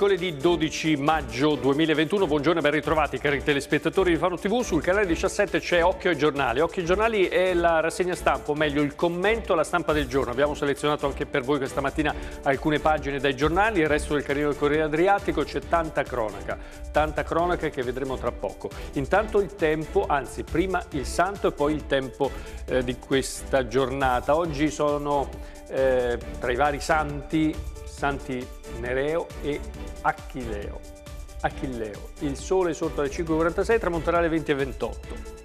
mercoledì 12 maggio 2021. Buongiorno e ben ritrovati cari telespettatori di Faro TV. Sul canale 17 c'è Occhio ai giornali. Occhio ai giornali è la rassegna stampa, o meglio il commento alla stampa del giorno. Abbiamo selezionato anche per voi questa mattina alcune pagine dai giornali, il resto del carino del Corriere Adriatico c'è tanta cronaca, tanta cronaca che vedremo tra poco. Intanto il tempo, anzi prima il santo e poi il tempo eh, di questa giornata. Oggi sono eh, tra i vari santi santi Nereo e Achilleo. Achilleo. Il sole sorto alle 5.46 tramonterà alle 20.28.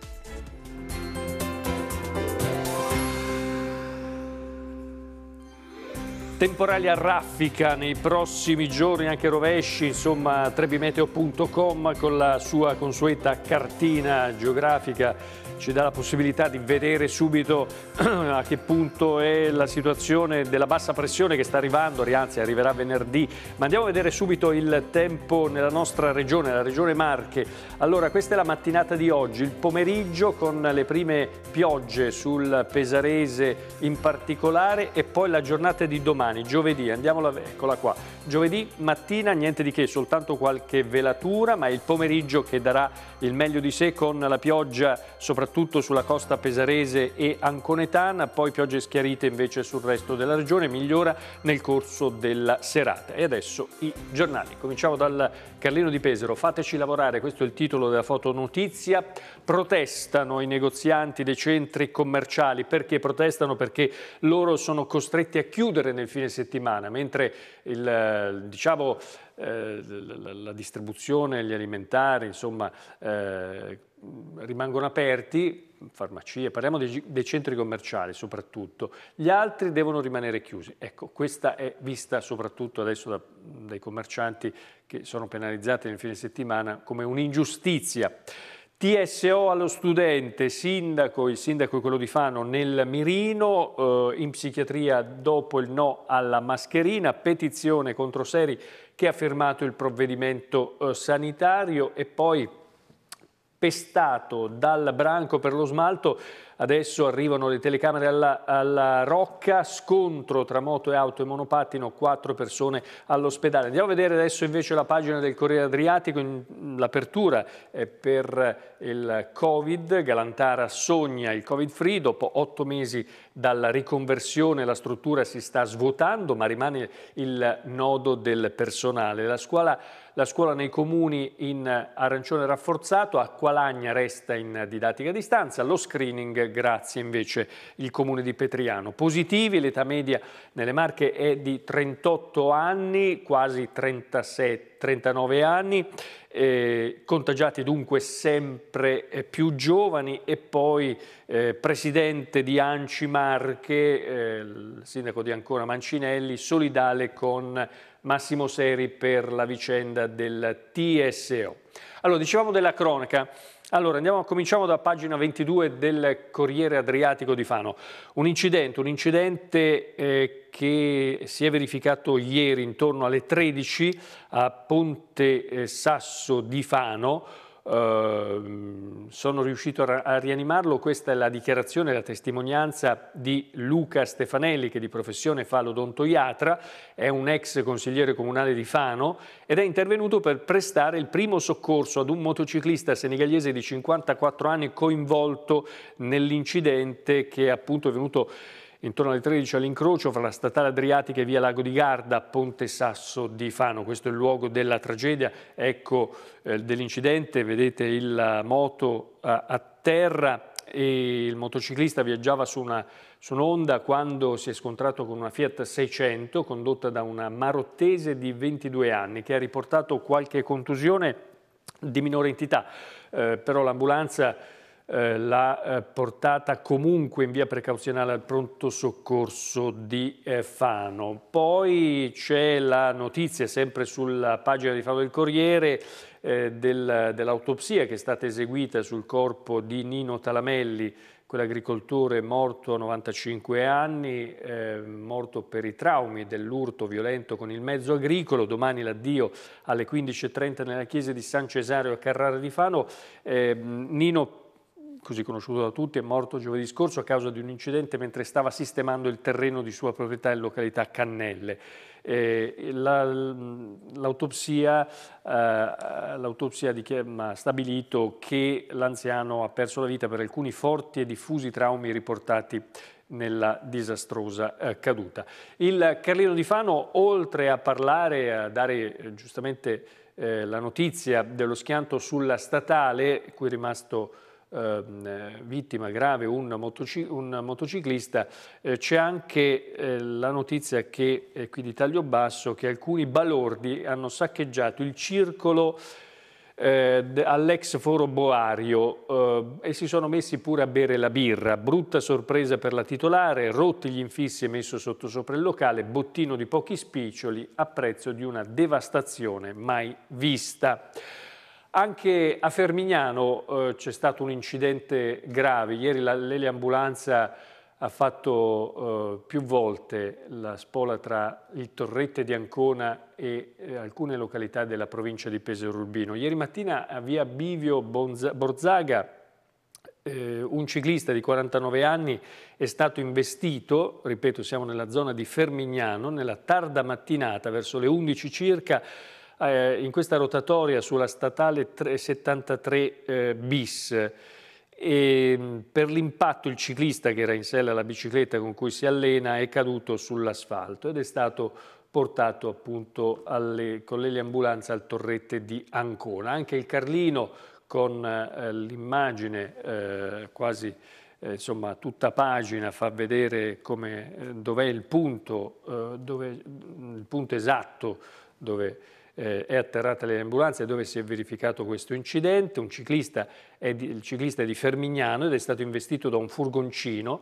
temporali a raffica nei prossimi giorni, anche rovesci, insomma trebimeteo.com con la sua consueta cartina geografica ci dà la possibilità di vedere subito a che punto è la situazione della bassa pressione che sta arrivando, anzi arriverà venerdì, ma andiamo a vedere subito il tempo nella nostra regione, la regione Marche. Allora questa è la mattinata di oggi, il pomeriggio con le prime piogge sul Pesarese in particolare e poi la giornata di domani domani, giovedì, andiamola, eccola qua. Giovedì mattina niente di che, soltanto qualche velatura, ma il pomeriggio che darà il meglio di sé con la pioggia soprattutto sulla costa pesarese e anconetana, poi piogge schiarite invece sul resto della regione, migliora nel corso della serata. E adesso i giornali. Cominciamo dal Carlino di Pesaro, fateci lavorare, questo è il titolo della fotonotizia. Protestano i negozianti dei centri commerciali, perché protestano? Perché loro sono costretti a chiudere nel fine fine settimana, mentre il, diciamo, eh, la distribuzione, gli alimentari, insomma, eh, rimangono aperti, farmacie, parliamo dei, dei, centri commerciali soprattutto, gli altri devono rimanere chiusi. Ecco, questa è vista soprattutto adesso da, dai commercianti che sono penalizzati nel fine settimana come un'ingiustizia. TSO allo studente, sindaco, il sindaco è quello di Fano nel mirino, eh, in psichiatria dopo il no alla mascherina, petizione contro Seri che ha firmato il provvedimento eh, sanitario e poi pestato dal branco per lo smalto. Adesso arrivano le telecamere alla, alla, Rocca, scontro tra moto e auto e monopattino, quattro persone all'ospedale. Andiamo a vedere adesso invece la pagina del Corriere Adriatico, l'apertura è per il Covid. Galantara sogna il Covid free, dopo otto mesi dalla riconversione la struttura si sta svuotando ma rimane il nodo del personale. La scuola la scuola nei comuni in arancione rafforzato, a Qualagna resta in didattica a distanza, lo screening grazie invece il comune di Petriano. Positivi, l'età media nelle Marche è di 38 anni, quasi 37, 39 anni, eh, contagiati dunque sempre eh, più giovani e poi eh, presidente di Anci Marche, eh, il sindaco di Ancona Mancinelli, solidale con Massimo Seri per la vicenda del TSO. Allora, dicevamo della cronaca, allora, andiamo, cominciamo da pagina 22 del Corriere Adriatico di Fano. Un incidente, un incidente eh, che si è verificato ieri intorno alle 13 a Ponte eh, Sasso di Fano, Ehm, sono riuscito a, rianimarlo, questa è la dichiarazione, la testimonianza di Luca Stefanelli che di professione fa l'odontoiatra, è un ex consigliere comunale di Fano ed è intervenuto per prestare il primo soccorso ad un motociclista senegalese di 54 anni coinvolto nell'incidente che appunto è venuto intorno alle 13 all'incrocio fra la statale Adriatica e via Lago di Garda, Ponte Sasso di Fano. Questo è il luogo della tragedia, ecco eh, dell'incidente, vedete il moto a, a terra e il motociclista viaggiava su un'onda su un quando si è scontrato con una Fiat 600 condotta da una marottese di 22 anni che ha riportato qualche contusione di minore entità, eh, però l'ambulanza eh, la eh, portata comunque in via precauzionale al pronto soccorso di eh, Fano. Poi c'è la notizia, sempre sulla pagina di Fano del Corriere, eh, del, dell'autopsia che è stata eseguita sul corpo di Nino Talamelli, quell'agricoltore morto a 95 anni, eh, morto per i traumi dell'urto violento con il mezzo agricolo, domani l'addio alle 15.30 nella chiesa di San Cesario a Carrara di Fano. Eh, Nino così conosciuto da tutti, è morto giovedì scorso a causa di un incidente mentre stava sistemando il terreno di sua proprietà in località Cannelle. Eh, l'autopsia, la, eh, ha stabilito che l'anziano ha perso la vita per alcuni forti e diffusi traumi riportati nella disastrosa eh, caduta. Il Carlino di Fano, oltre a parlare, a dare eh, giustamente eh, la notizia dello schianto sulla statale, qui è rimasto Ehm, vittima grave un, motocic un motociclista, eh, c'è anche eh, la notizia che, eh, qui di taglio basso, che alcuni balordi hanno saccheggiato il circolo eh, all'ex foro Boario eh, e si sono messi pure a bere la birra. Brutta sorpresa per la titolare, rotti gli infissi e messo sotto sopra il locale, bottino di pochi spiccioli a prezzo di una devastazione mai vista. Anche a Fermignano eh, c'è stato un incidente grave, ieri l'eliambulanza ha fatto eh, più volte la spola tra il Torrette di Ancona e eh, alcune località della provincia di Pesaro Urbino. Ieri mattina a via Bivio Bonza Borzaga eh, un ciclista di 49 anni è stato investito, ripeto siamo nella zona di Fermignano, nella tarda mattinata verso le 11 circa, eh, in questa rotatoria sulla statale 73 eh, bis. E, ehm, per l'impatto il ciclista che era in sella alla bicicletta con cui si allena è caduto sull'asfalto ed è stato portato appunto alle, con ambulanze al torrette di Ancona. Anche il Carlino con eh, l'immagine eh, quasi eh, insomma, tutta pagina fa vedere eh, dov'è il punto, eh, dove, mm, il punto esatto dove eh, è atterrata ambulanze dove si è verificato questo incidente. Un ciclista è di, il ciclista è di Fermignano ed è stato investito da un furgoncino.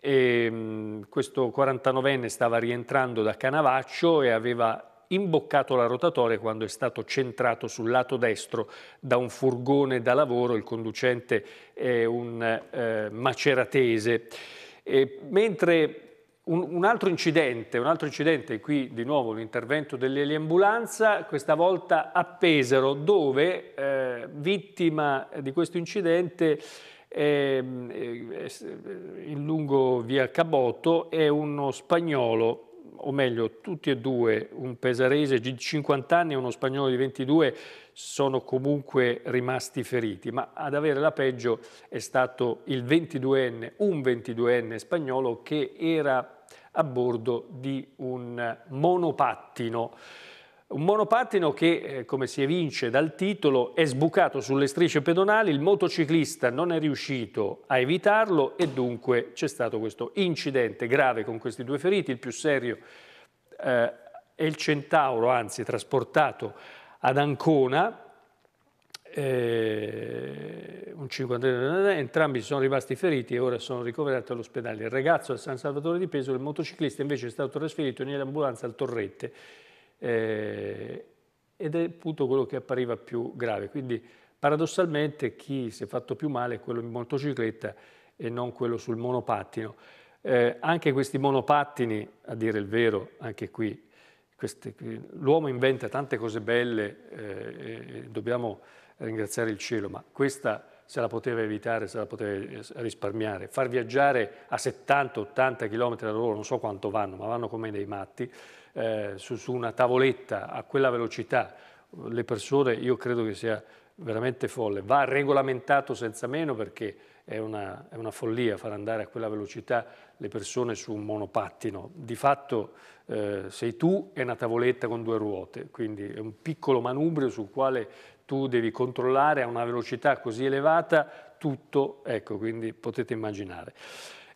E, ehm, mh, questo 49enne stava rientrando da Canavaccio e aveva imboccato la rotatoria quando è stato centrato sul lato destro da un furgone da lavoro, il conducente è un eh, maceratese. E mentre un, un, altro incidente, un altro incidente, qui di nuovo l'intervento dell'eliambulanza, questa volta a Pesaro, dove eh, vittima di questo incidente ehm, eh, eh, in lungo via Caboto è uno spagnolo o meglio tutti e due, un pesarese di 50 anni e uno spagnolo di 22, sono comunque rimasti feriti, ma ad avere la peggio è stato il 22enne, un 22enne spagnolo che era a bordo di un monopattino. Un monopattino che, eh, come si evince dal titolo, è sbucato sulle strisce pedonali, il motociclista non è riuscito a evitarlo e dunque c'è stato questo incidente grave con questi due feriti, il più serio eh, è il Centauro, anzi trasportato ad Ancona, eh, un 50, entrambi sono rimasti feriti e ora sono ricoverati all'ospedale. Il ragazzo a San Salvatore di Peso, il motociclista invece è stato trasferito in ambulanza al Torrette eh, ed è appunto quello che appariva più grave. Quindi paradossalmente chi si è fatto più male è quello in motocicletta e non quello sul monopattino. Eh, anche questi monopattini, a dire il vero, anche qui, l'uomo inventa tante cose belle eh, e dobbiamo ringraziare il cielo, ma questa se la poteva evitare, se la poteva risparmiare. Far viaggiare a 70-80 km all'ora, non so quanto vanno, ma vanno come dei matti, eh, su, su una tavoletta a quella velocità, le persone, io credo che sia veramente folle. Va regolamentato senza meno perché è una, è una, follia far andare a quella velocità le persone su un monopattino. Di fatto eh, sei tu e una tavoletta con due ruote, quindi è un piccolo manubrio sul quale tu devi controllare a una velocità così elevata tutto, ecco, quindi potete immaginare.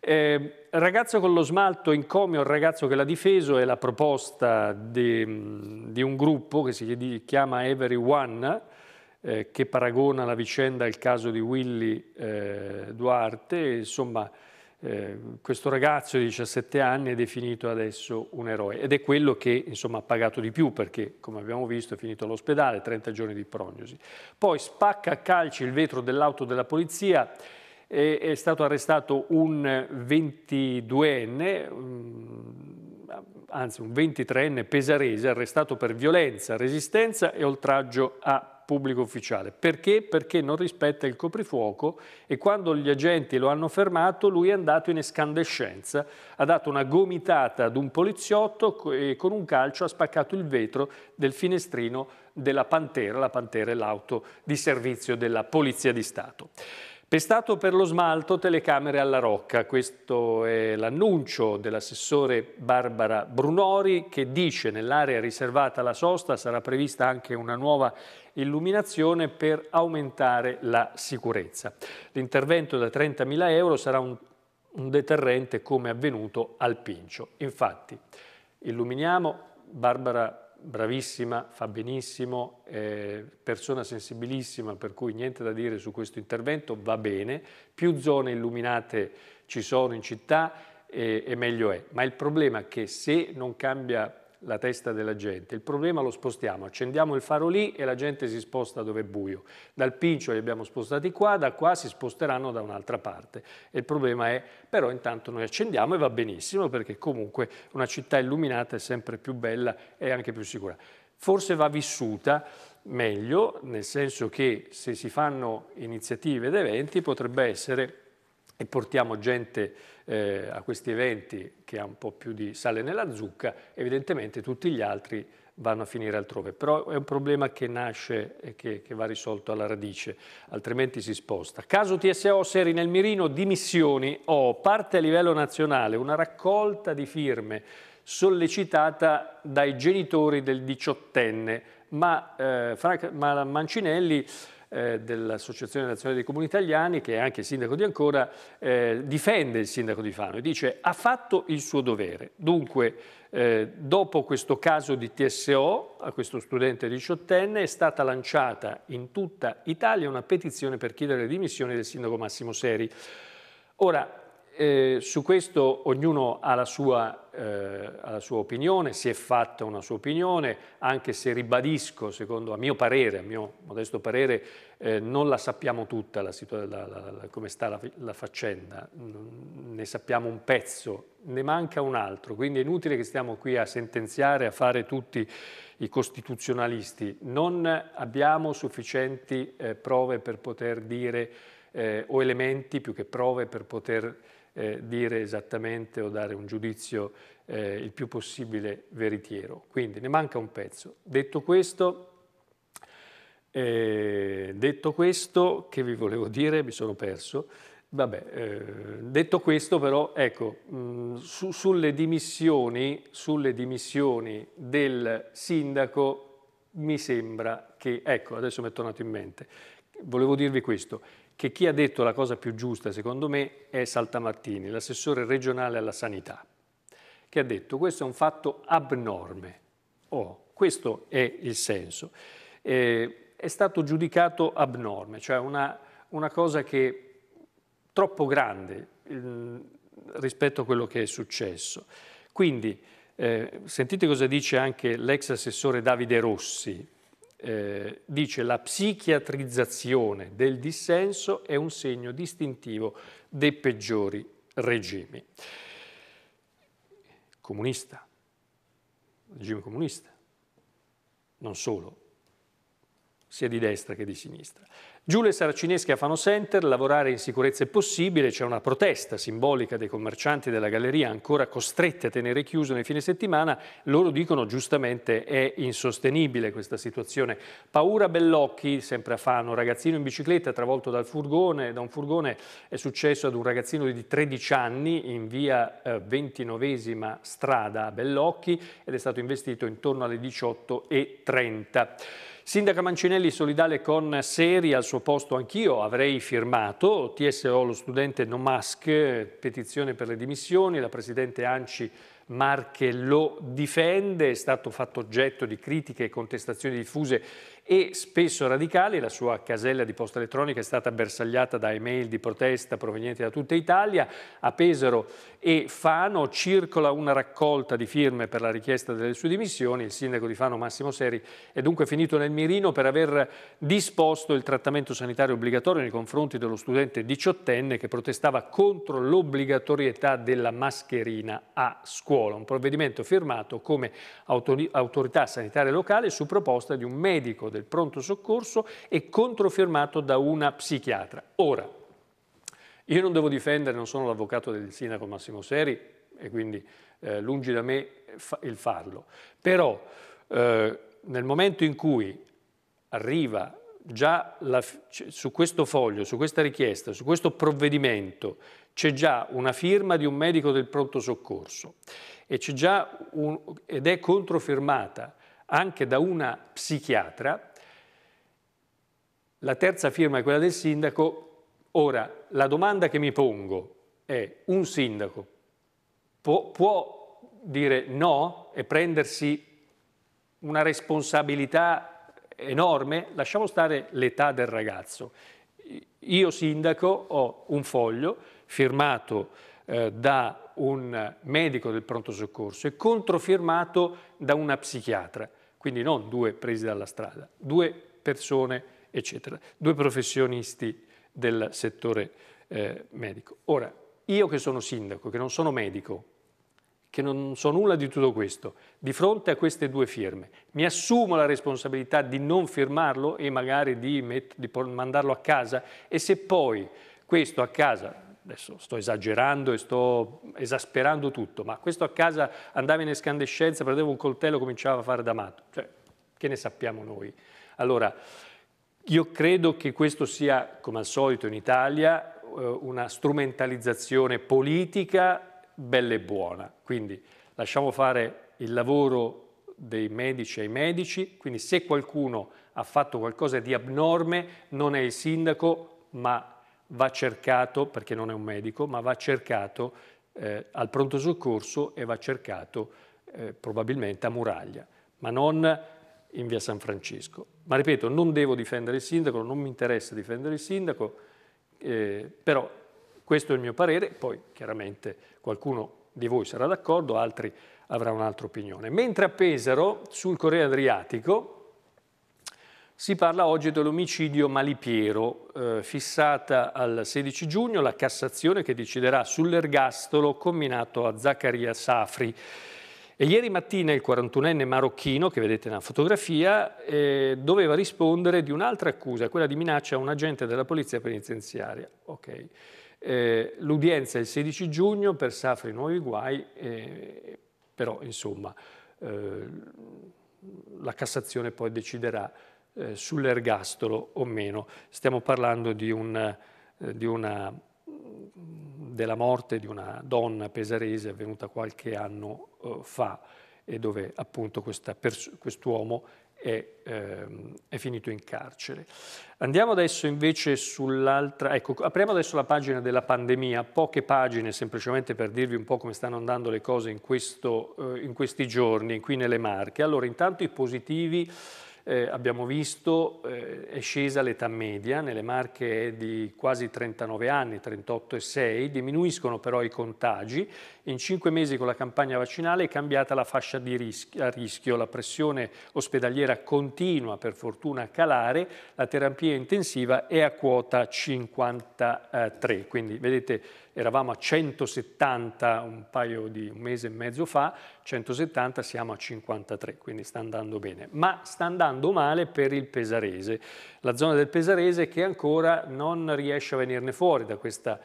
Eh, ragazzo con lo smalto incomio, il ragazzo che l'ha difeso, è la proposta di, di, un gruppo che si chiama Everyone, eh, che paragona la vicenda al caso di Willy eh, Duarte, insomma eh, questo ragazzo di 17 anni è definito adesso un eroe ed è quello che insomma, ha pagato di più perché, come abbiamo visto, è finito all'ospedale, 30 giorni di prognosi. Poi spacca a calci il vetro dell'auto della polizia, eh, è stato arrestato un 22enne, mm, anzi un 23enne pesarese, arrestato per violenza, resistenza e oltraggio a pubblico ufficiale. Perché? Perché non rispetta il coprifuoco e quando gli agenti lo hanno fermato lui è andato in escandescenza, ha dato una gomitata ad un poliziotto e con un calcio ha spaccato il vetro del finestrino della Pantera, la Pantera è l'auto di servizio della Polizia di Stato. Pestato per lo smalto, telecamere alla Rocca. Questo è l'annuncio dell'assessore Barbara Brunori che dice nell'area riservata alla sosta sarà prevista anche una nuova illuminazione per aumentare la sicurezza. L'intervento da 30.000 euro sarà un, un deterrente come avvenuto al Pincio. Infatti, illuminiamo Barbara bravissima, fa benissimo, eh, persona sensibilissima, per cui niente da dire su questo intervento, va bene, più zone illuminate ci sono in città e, e meglio è, ma il problema è che se non cambia la testa della gente. Il problema lo spostiamo, accendiamo il faro lì e la gente si sposta dove è buio. Dal Pincio li abbiamo spostati qua, da qua si sposteranno da un'altra parte. il problema è, però intanto noi accendiamo e va benissimo perché comunque una città illuminata è sempre più bella e anche più sicura. Forse va vissuta meglio, nel senso che se si fanno iniziative ed eventi potrebbe essere e portiamo gente eh, a questi eventi che ha un po' più di sale nella zucca, evidentemente tutti gli altri vanno a finire altrove. Però è un problema che nasce e che, che va risolto alla radice, altrimenti si sposta. Caso TSO Seri nel mirino, dimissioni o oh, parte a livello nazionale una raccolta di firme sollecitata dai genitori del diciottenne, ma, eh, Frank, ma Mancinelli eh, dell'Associazione Nazionale dei Comuni Italiani, che è anche sindaco di Ancora, eh, difende il sindaco di Fano e dice ha fatto il suo dovere. Dunque, eh, dopo questo caso di TSO, a questo studente diciottenne, è stata lanciata in tutta Italia una petizione per chiedere le dimissioni del sindaco Massimo Seri. Ora, eh, su questo ognuno ha la, sua, eh, ha la, sua, opinione, si è fatta una sua opinione, anche se ribadisco, secondo a mio parere, a mio modesto parere, eh, non la sappiamo tutta la la, la, come sta la, faccenda, ne sappiamo un pezzo, ne manca un altro, quindi è inutile che stiamo qui a sentenziare, a fare tutti i costituzionalisti, non abbiamo sufficienti eh, prove per poter dire eh, o elementi più che prove per poter eh, dire esattamente o dare un giudizio eh, il più possibile veritiero. Quindi ne manca un pezzo. Detto questo, eh, detto questo, che vi volevo dire, mi sono perso. Vabbè, eh, detto questo però, ecco, mh, mm, su, sulle, dimissioni, sulle, dimissioni, del sindaco mi sembra che, ecco, adesso mi è tornato in mente, volevo dirvi questo, che chi ha detto la cosa più giusta, secondo me, è Saltamattini, l'assessore regionale alla sanità, che ha detto questo è un fatto abnorme. Oh, questo è il senso. Eh, è stato giudicato abnorme, cioè una, una cosa che troppo grande eh, rispetto a quello che è successo. Quindi, eh, sentite cosa dice anche l'ex assessore Davide Rossi, eh, dice la psichiatrizzazione del dissenso è un segno distintivo dei peggiori regimi. Comunista, regime comunista, non solo, sia di destra che di sinistra. Giù le saracinesche a Fano Center, lavorare in sicurezza è possibile, c'è una protesta simbolica dei commercianti della galleria ancora costretti a tenere chiuso nei fine settimana, loro dicono giustamente è insostenibile questa situazione. Paura Bellocchi, sempre a Fano, ragazzino in bicicletta travolto dal furgone, da un furgone è successo ad un ragazzino di 13 anni in via eh, 29 strada a Bellocchi ed è stato investito intorno alle 18.30. Sindaca Mancinelli solidale con Seri, al suo posto anch'io avrei firmato, TSO lo studente No Mask, petizione per le dimissioni, la Presidente Anci Marche lo difende, è stato fatto oggetto di critiche e contestazioni diffuse e spesso radicali, la sua casella di posta elettronica è stata bersagliata da email di protesta provenienti da tutta Italia, a Pesaro e Fano circola una raccolta di firme per la richiesta delle sue dimissioni. Il sindaco di Fano Massimo Seri è dunque finito nel mirino per aver disposto il trattamento sanitario obbligatorio nei confronti dello studente diciottenne che protestava contro l'obbligatorietà della mascherina a scuola. Un provvedimento firmato come autorità sanitaria locale su proposta di un medico del pronto soccorso e controfirmato da una psichiatra. Ora, io non devo difendere, non sono l'avvocato del sindaco Massimo Seri e quindi eh, lungi da me eh, il farlo, però eh, nel momento in cui arriva già la, su questo foglio, su questa richiesta, su questo provvedimento, c'è già una firma di un medico del pronto soccorso un, ed è controfirmata anche da una psichiatra, la terza firma è quella del sindaco, Ora, la domanda che mi pongo è un sindaco può, può dire no e prendersi una responsabilità enorme? Lasciamo stare l'età del ragazzo. Io sindaco ho un foglio firmato eh, da un medico del pronto soccorso e controfirmato da una psichiatra, quindi non due presi dalla strada, due persone, eccetera, due professionisti del settore eh, medico. Ora, io che sono sindaco, che non sono medico, che non so nulla di tutto questo, di fronte a queste due firme, mi assumo la responsabilità di non firmarlo e magari di, met- di mandarlo a casa e se poi questo a casa adesso sto esagerando e sto esasperando tutto, ma questo a casa andava in escandescenza, prendeva un coltello e cominciava a fare da matto. Cioè, che ne sappiamo noi? Allora, io credo che questo sia, come al solito in Italia, eh, una strumentalizzazione politica bella e buona. Quindi lasciamo fare il lavoro dei medici ai medici, quindi se qualcuno ha fatto qualcosa di abnorme non è il sindaco, ma va cercato, perché non è un medico, ma va cercato eh, al pronto soccorso e va cercato eh, probabilmente a muraglia, ma non in via San Francesco. Ma ripeto, non devo difendere il sindaco, non mi interessa difendere il sindaco, eh, però questo è il mio parere, poi chiaramente qualcuno di voi sarà d'accordo, altri avrà un'altra opinione. Mentre a Pesaro, sul Corriere Adriatico, si parla oggi dell'omicidio Malipiero, eh, fissata al 16 giugno la Cassazione che deciderà sull'ergastolo combinato a Zaccaria Safri. E ieri mattina il 41enne marocchino, che vedete nella fotografia, eh, doveva rispondere di un'altra accusa, quella di minaccia a un agente della polizia penitenziaria. Okay. Eh, l'udienza è il 16 giugno, per Safri nuovi guai, eh, però insomma eh, la Cassazione poi deciderà eh, sull'ergastolo o meno. Stiamo parlando di, un, eh, di una, della morte di una donna pesarese avvenuta qualche anno fa eh, fa e dove appunto quest'uomo è, ehm, è, finito in carcere. Andiamo adesso invece sull'altra, ecco, apriamo adesso la pagina della pandemia, poche pagine semplicemente per dirvi un po' come stanno andando le cose in, questo, eh, in questi giorni, qui nelle Marche. Allora, intanto i positivi eh, abbiamo visto eh, è scesa l'età media, nelle Marche è di quasi 39 anni, 38 e 6, diminuiscono però i contagi, in cinque mesi con la campagna vaccinale è cambiata la fascia di rischio, a rischio, la pressione ospedaliera continua per fortuna a calare, la terapia intensiva è a quota 53, quindi vedete eravamo a 170 un paio di un mese e mezzo fa, 170 siamo a 53, quindi sta andando bene, ma sta andando male per il Pesarese, la zona del Pesarese che ancora non riesce a venirne fuori da questa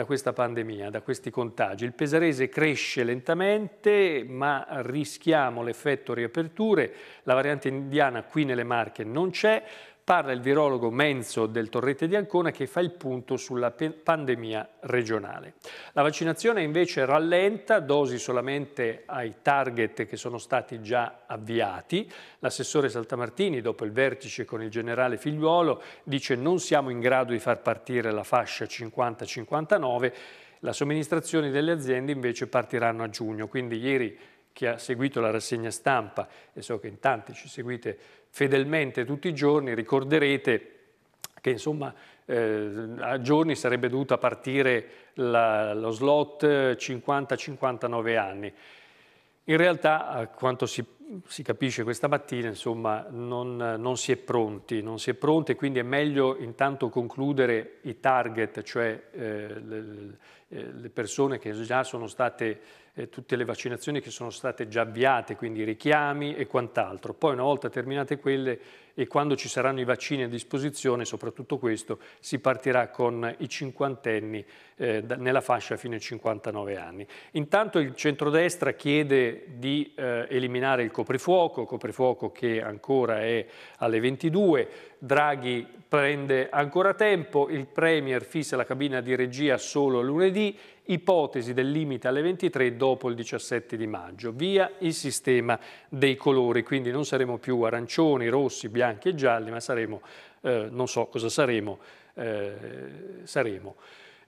da questa pandemia, da questi contagi. Il pesarese cresce lentamente, ma rischiamo l'effetto riaperture. La variante indiana qui nelle Marche non c'è. Parla il virologo Menzo del Torrete di Ancona che fa il punto sulla pandemia regionale. La vaccinazione invece rallenta, dosi solamente ai target che sono stati già avviati. L'assessore Saltamartini, dopo il vertice con il generale Figliuolo, dice non siamo in grado di far partire la fascia 50-59 la somministrazione delle aziende invece partiranno a giugno, quindi ieri chi ha seguito la rassegna stampa, e so che in tanti ci seguite fedelmente tutti i giorni, ricorderete che insomma eh, a giorni sarebbe dovuta partire la, lo slot 50-59 anni. In realtà, a quanto si si capisce questa mattina, insomma, non, non, si è pronti, non si è pronti, quindi è meglio intanto concludere i target, cioè eh, le, eh, le, persone che già sono state, eh, tutte le vaccinazioni che sono state già avviate, quindi richiami e quant'altro. Poi una volta terminate quelle e quando ci saranno i vaccini a disposizione, soprattutto questo, si partirà con i cinquantenni eh, nella fascia fino ai 59 anni. Intanto il centrodestra chiede di eh, eliminare il coprifuoco, coprifuoco che ancora è alle 22, Draghi prende ancora tempo, il Premier fissa la cabina di regia solo lunedì, ipotesi del limite alle 23 dopo il 17 di maggio. Via il sistema dei colori, quindi non saremo più arancioni, rossi, bianchi e gialli, ma saremo, eh, non so cosa saremo, eh, saremo.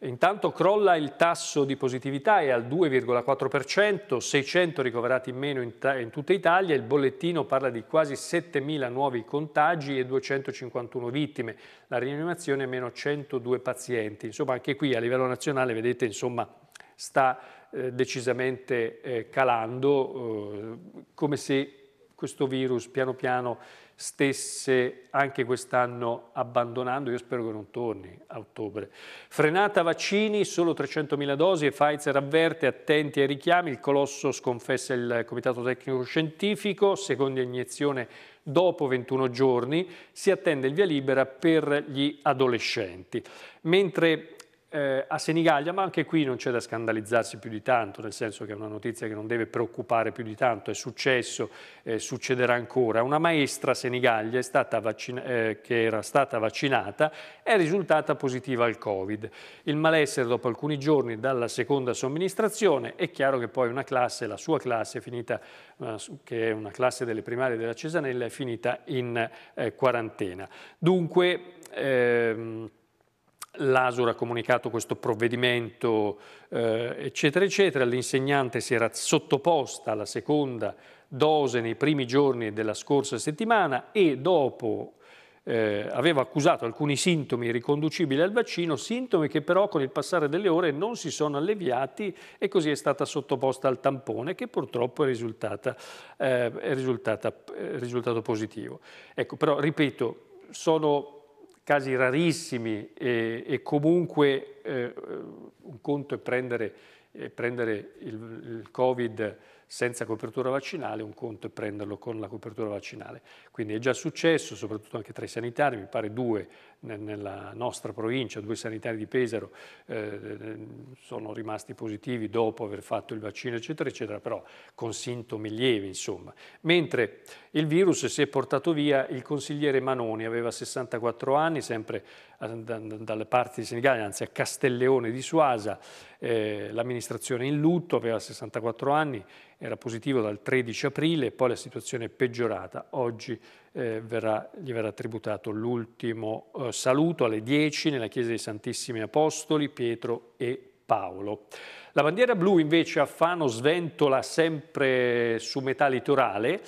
Intanto crolla il tasso di positività, è al 2,4%, 600 ricoverati in meno in, in, tutta Italia, il bollettino parla di quasi 7.000 nuovi contagi e 251 vittime, la rianimazione è meno 102 pazienti. Insomma anche qui a livello nazionale vedete insomma sta eh, decisamente eh, calando eh, come se questo virus piano piano stesse anche quest'anno abbandonando, io spero che non torni a ottobre. Frenata vaccini, solo 300.000 dosi e Pfizer avverte, attenti ai richiami, il colosso sconfessa il Comitato Tecnico Scientifico, seconda iniezione dopo 21 giorni, si attende il via libera per gli adolescenti. Mentre eh, a Senigallia, ma anche qui non c'è da scandalizzarsi più di tanto, nel senso che è una notizia che non deve preoccupare più di tanto, è successo, eh, succederà ancora. Una maestra Senigallia eh, che era stata vaccinata è risultata positiva al Covid. Il malessere dopo alcuni giorni dalla seconda somministrazione è chiaro che poi una classe, la sua classe, finita, eh, che è una classe delle primarie della Cesanella, è finita in eh, quarantena. Dunque, ehm, L'Asur ha comunicato questo provvedimento, eh, eccetera, eccetera. L'insegnante si era sottoposta alla seconda dose nei primi giorni della scorsa settimana e dopo eh, aveva accusato alcuni sintomi riconducibili al vaccino, sintomi che però con il passare delle ore non si sono alleviati e così è stata sottoposta al tampone che purtroppo è, risultata, eh, è risultata, è risultato positivo. Ecco, però ripeto, sono casi rarissimi e, e comunque eh, un conto è prendere, eh, prendere il, il, Covid senza copertura vaccinale, un conto è prenderlo con la copertura vaccinale. Quindi è già successo, soprattutto anche tra i sanitari, mi pare due nella nostra provincia, due sanitari di Pesaro eh, sono rimasti positivi dopo aver fatto il vaccino, eccetera, eccetera, però con sintomi lievi, insomma. Mentre il virus si è portato via il consigliere Manoni, aveva 64 anni, sempre dalle parti di Senigallia, anzi a Castelleone di Suasa, eh, l'amministrazione in lutto, aveva 64 anni, era positivo dal 13 aprile, poi la situazione è peggiorata. Oggi eh, verrà, gli verrà tributato l'ultimo eh, saluto alle 10 nella Chiesa dei Santissimi Apostoli, Pietro e Paolo. La bandiera blu invece a Fano sventola sempre su metà litorale,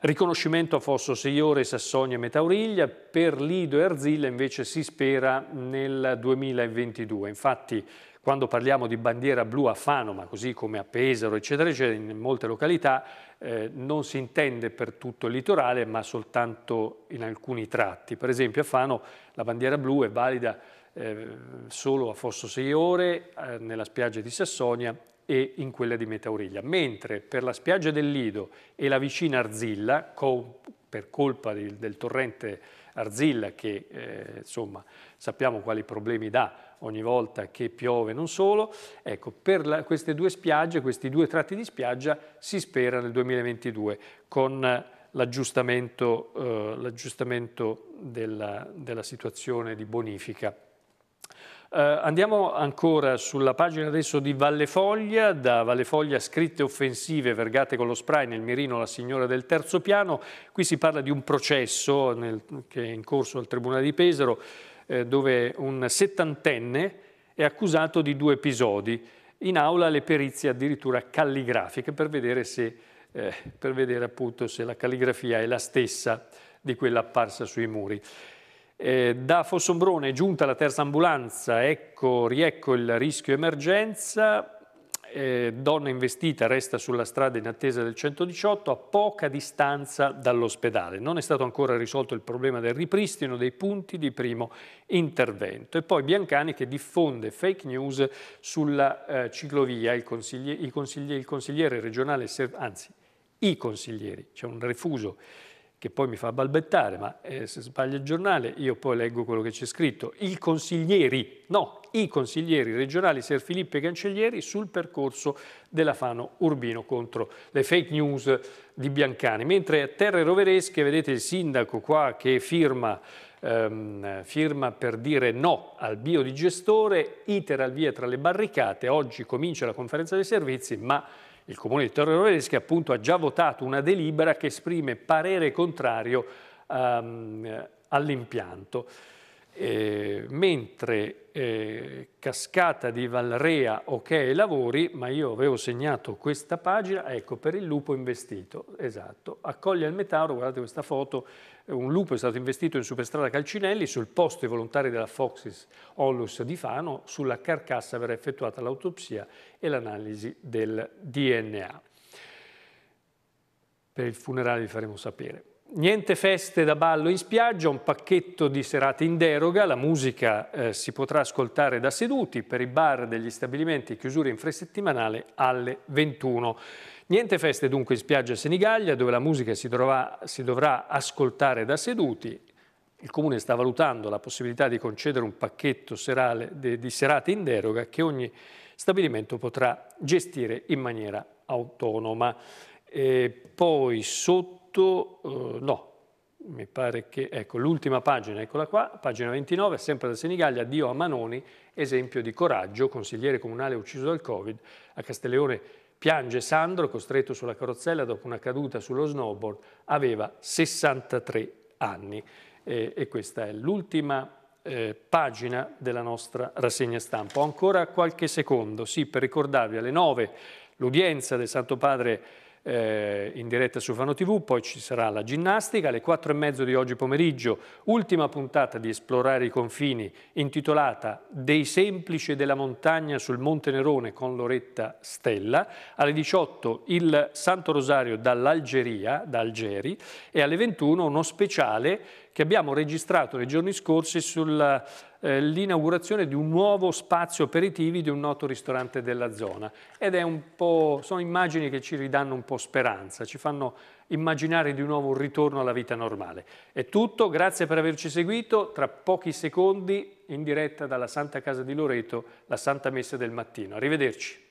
riconoscimento a Fosso Seiore, Sassonia e Metauriglia, per Lido e Arzilla invece si spera nel 2022. Infatti quando parliamo di bandiera blu a Fano, ma così come a Pesaro, eccetera, eccetera, in molte località eh, non si intende per tutto il litorale, ma soltanto in alcuni tratti. Per esempio a Fano la bandiera blu è valida eh, solo a Fosso Seiore, eh, nella spiaggia di Sassonia e in quella di Metauriglia, mentre per la spiaggia del Lido e la vicina Arzilla, co per colpa del, del torrente Arzilla che eh, insomma, sappiamo quali problemi dà ogni volta che piove non solo. Ecco, per la, queste due spiagge, questi due tratti di spiaggia si spera nel 2022 con l'aggiustamento eh, della, della situazione di bonifica. Uh, andiamo ancora sulla pagina adesso di Vallefoglia, da Vallefoglia scritte offensive vergate con lo spray nel mirino la signora del terzo piano, qui si parla di un processo nel, che è in corso al Tribunale di Pesaro eh, dove un settantenne è accusato di due episodi. In aula le perizie addirittura calligrafiche per vedere, se, eh, per vedere appunto se la calligrafia è la stessa di quella apparsa sui muri. Eh, da Fossombrone è giunta la terza ambulanza, ecco, riecco il rischio emergenza, eh, donna investita resta sulla strada in attesa del 118 a poca distanza dall'ospedale. Non è stato ancora risolto il problema del ripristino dei punti di primo intervento. E poi Biancani che diffonde fake news sulla eh, ciclovia. Il, consiglie, il, consiglie, il consigliere regionale, anzi i consiglieri, c'è un refuso che poi mi fa balbettare, ma eh, se sbaglio il giornale io poi leggo quello che c'è scritto, i consiglieri, no, i consiglieri regionali Ser Filippo e Cancellieri sul percorso della Fano Urbino contro le fake news di Biancani. Mentre a Terre Roveresche vedete il sindaco qua che firma, ehm, firma per dire no al biodigestore, iter al via tra le barricate, oggi comincia la conferenza dei servizi, ma il comune di Torreroveschi appunto ha già votato una delibera che esprime parere contrario um, all'impianto, eh, mentre eh, cascata di Valrea, ok lavori, ma io avevo segnato questa pagina, ecco, per il lupo investito, esatto, accoglie il Metauro, guardate questa foto, un lupo è stato investito in superstrada Calcinelli, sul posto i volontari della Foxis Ollus di Fano, sulla carcassa verrà effettuata l'autopsia e l'analisi del DNA. Per il funerale vi faremo sapere. Niente feste da ballo in spiaggia, un pacchetto di serate in deroga, la musica eh, si potrà ascoltare da seduti per i bar degli stabilimenti chiusura infrasettimanale alle 21. Niente feste dunque in spiaggia a Senigallia dove la musica si, dovrà, si dovrà ascoltare da seduti. Il Comune sta valutando la possibilità di concedere un pacchetto serale, de, di serate in deroga che ogni stabilimento potrà gestire in maniera autonoma. E poi sotto sotto, eh, no, mi pare che, ecco, l'ultima pagina, eccola qua, pagina 29, sempre da Senigallia, Dio a Manoni, esempio di coraggio, consigliere comunale ucciso dal Covid, a Castelleone piange Sandro, costretto sulla carrozzella dopo una caduta sullo snowboard, aveva 63 anni eh, e questa è l'ultima eh, pagina della nostra rassegna stampa. Ho ancora qualche secondo, sì, per ricordarvi alle 9 l'udienza del Santo Padre eh, in diretta su Fano TV, poi ci sarà la ginnastica, alle 4 e mezzo di oggi pomeriggio, ultima puntata di Esplorare i confini, intitolata Dei semplici della montagna sul Monte Nerone con Loretta Stella, alle 18 il Santo Rosario dall'Algeria, da Algeri, e alle 21 uno speciale che abbiamo registrato nei giorni scorsi sulla eh, l'inaugurazione di un nuovo spazio aperitivi di un noto ristorante della zona. Ed è un po', sono immagini che ci ridanno un po' speranza, ci fanno immaginare di nuovo un ritorno alla vita normale. È tutto, grazie per averci seguito, tra pochi secondi in diretta dalla Santa Casa di Loreto, la Santa Messa del mattino. Arrivederci.